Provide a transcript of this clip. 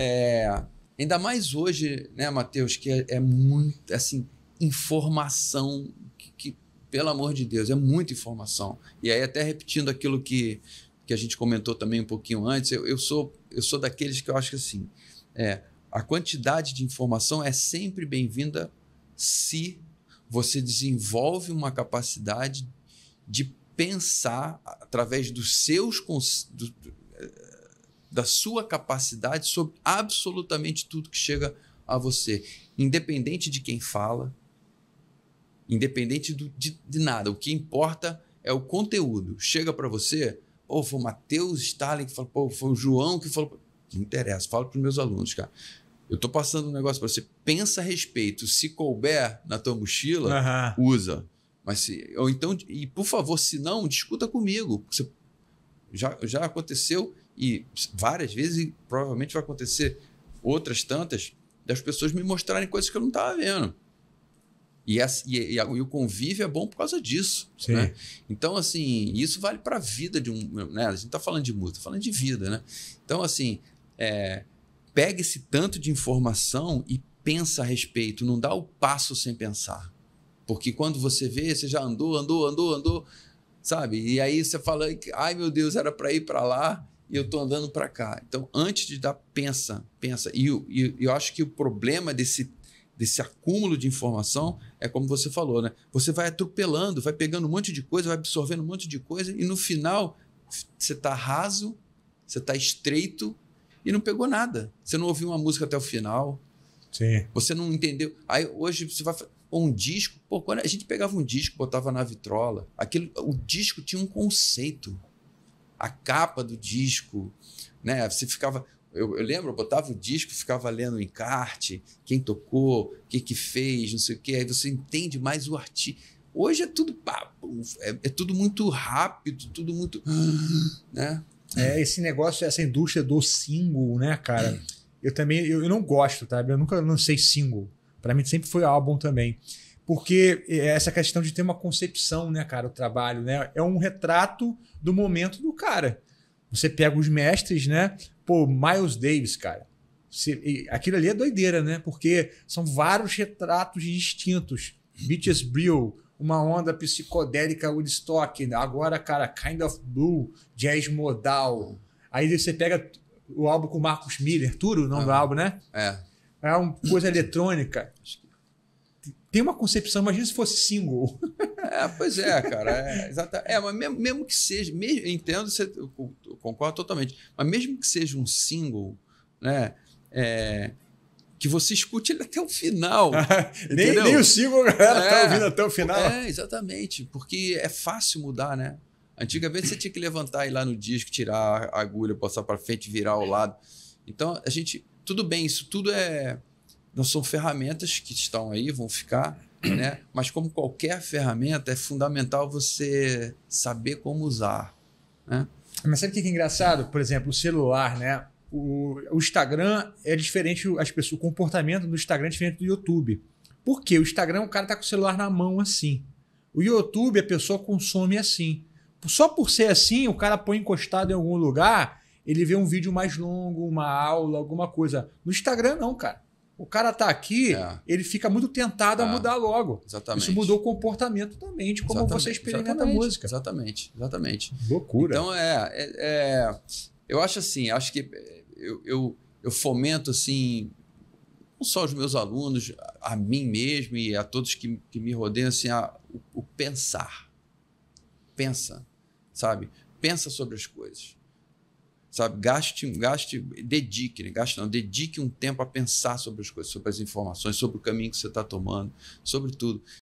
É, ainda mais hoje, né, Matheus, que é, é muito, assim, informação que, que, pelo amor de Deus, é muita informação. E aí, até repetindo aquilo que, que a gente comentou também um pouquinho antes, eu, eu sou, eu sou daqueles que eu acho que, assim, é, a quantidade de informação é sempre bem-vinda se você desenvolve uma capacidade de pensar através dos seus, do, da sua capacidade sobre absolutamente tudo que chega a você, independente de quem fala, independente do, de, de, nada. O que importa é o conteúdo. Chega para você, ou foi o Matheus Stalin que falou, Ou foi o João que falou. Não interessa, falo para os meus alunos, cara. Eu estou passando um negócio para você. Pensa a respeito. Se couber na tua mochila, uhum. usa. Mas se, ou então, e por favor, se não, discuta comigo. Você já, já aconteceu e várias vezes, e provavelmente vai acontecer outras tantas, das pessoas me mostrarem coisas que eu não estava vendo. E, essa, é assim, e, e, e, o convívio é bom por causa disso. Né? Então, assim, isso vale para a vida de um. Né? A gente está falando de música, tá falando de vida, né? Então, assim, é, pega esse tanto de informação e pensa a respeito, não dá o passo sem pensar. Porque quando você vê, você já andou, andou, andou, andou, sabe? E aí você fala, ai meu Deus, era para ir para lá e eu estou andando para cá. Então, antes de dar, pensa, pensa. E, eu eu acho que o problema desse, desse acúmulo de informação é como você falou, né? Você vai atropelando, vai pegando um monte de coisa, vai absorvendo um monte de coisa e no final você está raso, você está estreito e não pegou nada. Você não ouviu uma música até o final. Sim. Você não entendeu. Aí hoje você vai ou um disco. Pô, quando a gente pegava um disco, botava na vitrola, aquilo, o disco tinha um conceito. A capa do disco, né? Você ficava. Eu, eu lembro, eu botava o disco, ficava lendo o encarte, quem tocou, o que, que fez, não sei o quê. Aí você entende mais o artista. Hoje é tudo papo, é, é tudo muito rápido, tudo muito. Né? É, esse negócio, essa indústria do single, né, cara? É. Eu também eu, eu não gosto, tá? Eu nunca lancei single. Para mim sempre foi álbum também. Porque é, essa questão de ter uma concepção, né, cara, o trabalho, né? É um retrato do momento do cara. Você pega os mestres, né? Pô, Miles Davis, cara. Você, aquilo ali é doideira, né? Porque são vários retratos distintos. Beaches Brew, uma onda psicodélica Woodstock, agora, cara, Kind of Blue, Jazz Modal. Aí você pega o álbum com Marcos Miller, tudo o nome ah, do álbum, né? É é uma coisa eletrônica. Tem uma concepção, imagina se fosse single. É, pois é, cara. É, é mas mesmo, mesmo que seja, mesmo, entendo, você, eu, concordo totalmente, mas mesmo que seja um single, né? É, que você escute ele até o final. nem, nem, o single, galera, tá é, tá ouvindo até o final. É, exatamente, porque é fácil mudar, né? Antigamente você tinha que levantar e ir lá no disco, tirar a agulha, passar para frente, virar ao lado. Então a gente tudo bem, isso tudo é. Não são ferramentas que estão aí, vão ficar, né? Mas como qualquer ferramenta, é fundamental você saber como usar. Né? Mas sabe o que é engraçado? Por exemplo, o celular, né? O, o Instagram é diferente, as pessoas, o comportamento do Instagram é diferente do YouTube. Por quê? O Instagram, o cara tá com o celular na mão assim. O YouTube, a pessoa consome assim. Só por ser assim, o cara põe encostado em algum lugar ele vê um vídeo mais longo, uma aula, alguma coisa. No Instagram, não, cara. O cara tá aqui, é. ele fica muito tentado é. a mudar logo. Exatamente. Isso mudou o comportamento também, de como exatamente. você experimenta exatamente. a música. Exatamente, exatamente. Loucura. Então, é, é. é eu acho assim, acho que é, eu, eu, eu fomento, assim, não só os meus alunos, a, a mim mesmo e a todos que, que me rodeiam, assim, a, o, o pensar. Pensa, sabe? Pensa sobre as coisas sabe? Gaste, gaste, dedique, né? gaste não, dedique um tempo a pensar sobre as coisas, sobre as informações, sobre o caminho que você está tomando, sobre tudo.